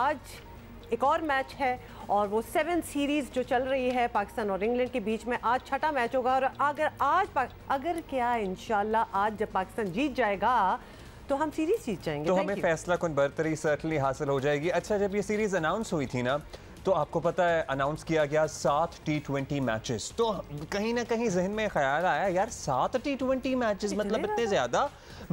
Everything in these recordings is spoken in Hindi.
आज एक और मैच है और वो सेवन सीरीज जो चल रही है पाकिस्तान और इंग्लैंड के बीच में आज छठा मैच होगा और अगर आज अगर क्या इन आज जब पाकिस्तान जीत जाएगा तो हम सीरीज जीत जाएंगे तो हमें फैसला कुछ बरतरी सर्टनली हासिल हो जाएगी अच्छा जब ये सीरीज अनाउंस हुई थी ना तो आपको पता है अनाउंस किया गया सात टी ट्वेंटी मैचेस तो कहीं ना कहीं जहन में ख्याल आया यार सात टी ट्वेंटी मैचेस मतलब इतने ज़्यादा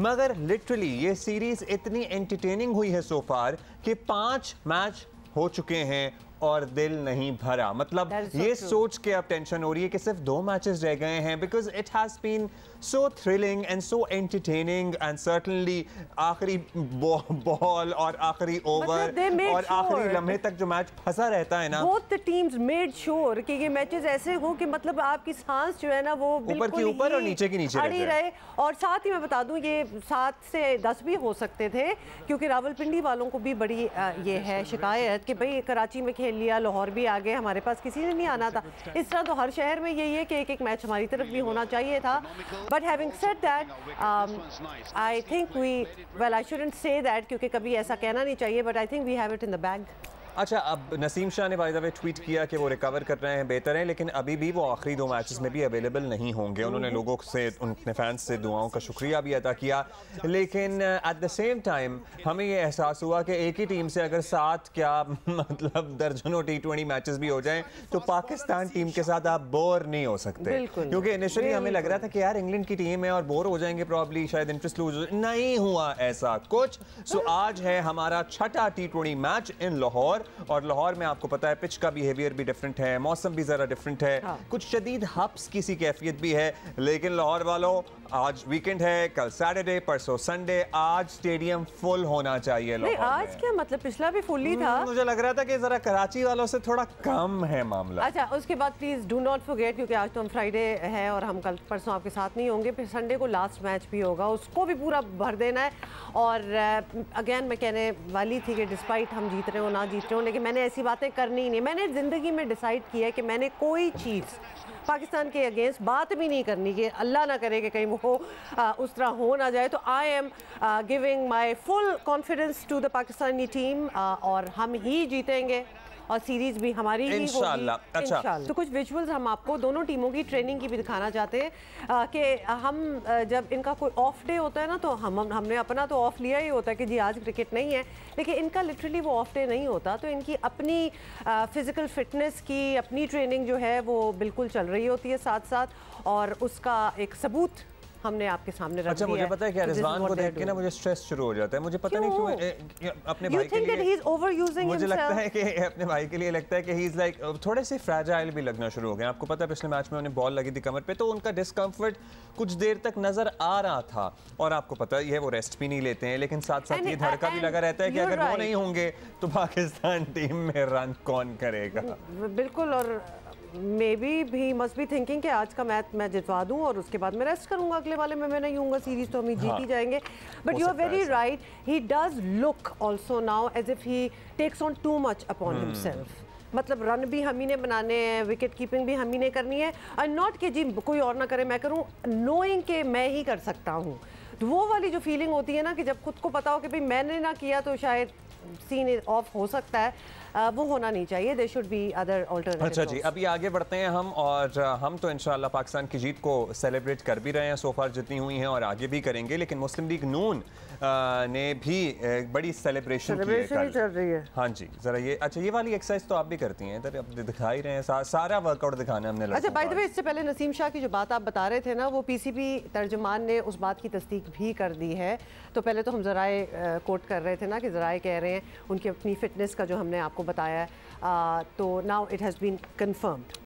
मगर लिटरली ये सीरीज़ इतनी एंटरटेनिंग हुई है सोफार कि पांच मैच हो चुके हैं और दिल नहीं भरा मतलब ये so सोच के अब टेंशन हो रही है कि सिर्फ दो मैचेस रह गए हैं because it has been so thrilling and so entertaining and certainly आखिरी बॉल और आखिरी ओवर मतलब और sure. आखिरी लम्हे तक जो मैच फंसा रहता है ना both the teams made sure कि ये मैचेस ऐसे हो कि मतलब आपकी सांस जो है ना वो ऊपर के ऊपर और नीचे के नीचे अड़ी रहे और साथ ही मैं बता दूं ये सात से दस भी हो सकते थे क्योंकि रावलपिंडी वालों को भी बड़ी ये है शिकायत कि भाई कराची में खेल खेल लिया लाहौर भी आ गए हमारे पास किसी ने नहीं आना था इस तरह तो हर शहर में यही है कि एक एक मैच हमारी तरफ भी होना चाहिए था but having set that I think we well I shouldn't say that क्योंकि कभी ऐसा कहना नहीं चाहिए but I think we have it in the bag अच्छा अब नसीम शाह ने वाइजा वे ट्वीट किया कि वो रिकवर कर रहे हैं बेहतर हैं लेकिन अभी भी वो आखिरी दो मैचेस में भी अवेलेबल नहीं होंगे उन्होंने हम्म। लोगों से उनके फैंस से दुआओं का शुक्रिया भी अदा किया लेकिन एट द सेम टाइम हमें ये एहसास हुआ कि एक ही टीम से अगर सात क्या मतलब दर्जनों टी ट्वेंटी मैचेस भी हो जाए तो पाकिस्तान टीम के साथ आप बोर नहीं हो सकते क्योंकि इनिशियली हमें लग रहा था कि यार इंग्लैंड की टीम है और बोर हो जाएंगे प्रॉब्ली शायद इंटरेस्ट लूज नहीं हुआ ऐसा कुछ सो आज है हमारा छठा टी मैच इन लाहौर लाहौर और लाहौर में आपको पता है पिच का बिहेवियर भी डिफरेंट है मौसम भी ज़रा डिफरेंट है हाँ। कुछ शदीद हब्स की सी कैफियत भी है लेकिन लाहौर वालों आज वीकेंड है कल सैटरडे परसों संडे आज स्टेडियम फुल होना चाहिए आज क्या मतलब पिछला भी फुल ही था हम्म, मुझे लग रहा था कि ज़रा कराची वालों से थोड़ा कम है मामला अच्छा उसके बाद प्लीज़ डू नॉट फॉरगेट क्योंकि आज तो हम फ्राइडे हैं और हम कल परसों आपके साथ नहीं होंगे फिर संडे को लास्ट मैच भी होगा उसको भी पूरा भर देना है और अगेन मैं कहने वाली थी कि डिस्पाइट हम जीत रहे हो ना जीत सोच हूँ लेकिन मैंने ऐसी बातें करनी ही नहीं मैंने ज़िंदगी में डिसाइड किया है कि मैंने कोई चीज़ पाकिस्तान के अगेंस्ट बात भी नहीं करनी कि अल्लाह ना करे कि कहीं वो आ, उस तरह हो ना जाए तो I am giving my full confidence to the Pakistani team और हम ही जीतेंगे और सीरीज भी हमारी ही होगी अच्छा तो कुछ विजुअल्स हम आपको दोनों टीमों की ट्रेनिंग की भी दिखाना चाहते हैं कि हम जब इनका कोई ऑफ डे होता है ना तो हम हमने अपना तो ऑफ लिया ही होता है कि जी आज क्रिकेट नहीं है लेकिन इनका लिटरली वो ऑफ डे नहीं होता तो इनकी अपनी फिज़िकल फिटनेस की अपनी ट्रेनिंग जो है वो बिल्कुल चल रही होती है साथ साथ और उसका एक सबूत हमने आपके सामने रख अच्छा, मुझे पता है क्या रिजवान को देख के ना मुझे स्ट्रेस शुरू हो जाता है मुझे पता नहीं क्यों अपने भाई के लिए मुझे लगता है कि अपने भाई के लिए लगता है कि ही इज लाइक थोड़े से फ्रेजाइल भी लगना शुरू हो गए आपको पता है पिछले मैच में उन्हें बॉल लगी थी कमर पे तो उनका डिस्कम्फर्ट कुछ देर तक नजर आ रहा था और आपको पता है वो रेस्ट भी नहीं लेते हैं लेकिन साथ साथ ये धड़का भी लगा रहता है कि अगर वो नहीं होंगे तो पाकिस्तान टीम में रन कौन करेगा बिल्कुल और मे बी भी मस्ट भी थिंकिंग कि आज का मैच मैं जितवा दूं और उसके बाद मैं रेस्ट करूंगा अगले वाले में मैं नहीं हूँ सीरीज तो हम ही जीत ही हाँ। जाएंगे but you are very right he does look also now as if he takes on too much upon himself मतलब रन भी हम ही ने बनाने हैं विकेट कीपिंग भी हम ही ने करनी है और नॉट कि जी कोई और ना करे मैं करूँ नोइंग के मैं ही कर सकता हूँ वो वाली जो फीलिंग होती है ना कि जब खुद को पता हो कि भाई मैंने ना किया तो शायद सीन ऑफ हो सकता है वो होना नहीं चाहिए there should be other alternative अच्छा जी अभी आगे बढ़ते हैं हम और हम तो इनशाला पाकिस्तान की जीत को सेलिब्रेट कर भी रहे हैं सोफार जितनी हुई हैं और आगे भी करेंगे लेकिन मुस्लिम लीग नून ने भी बड़ी सेलिब्रेशन की है चल रही है हाँ जी जरा ये अच्छा ये वाली एक्सरसाइज तो आप भी करती हैं इधर अब दिखा ही रहे हैं सा, सारा वर्कआउट दिखाना हमने अच्छा बाय द वे इससे पहले नसीम शाह की जो बात आप बता रहे थे ना वो पीसीबी तर्जमान ने उस बात की तस्दीक भी कर दी है तो पहले तो हम जराए कोट कर रहे थे ना कि जराए कह रहे रहे हैं उनकी अपनी फ़िटनेस का जो हमने आपको बताया है तो now it has been confirmed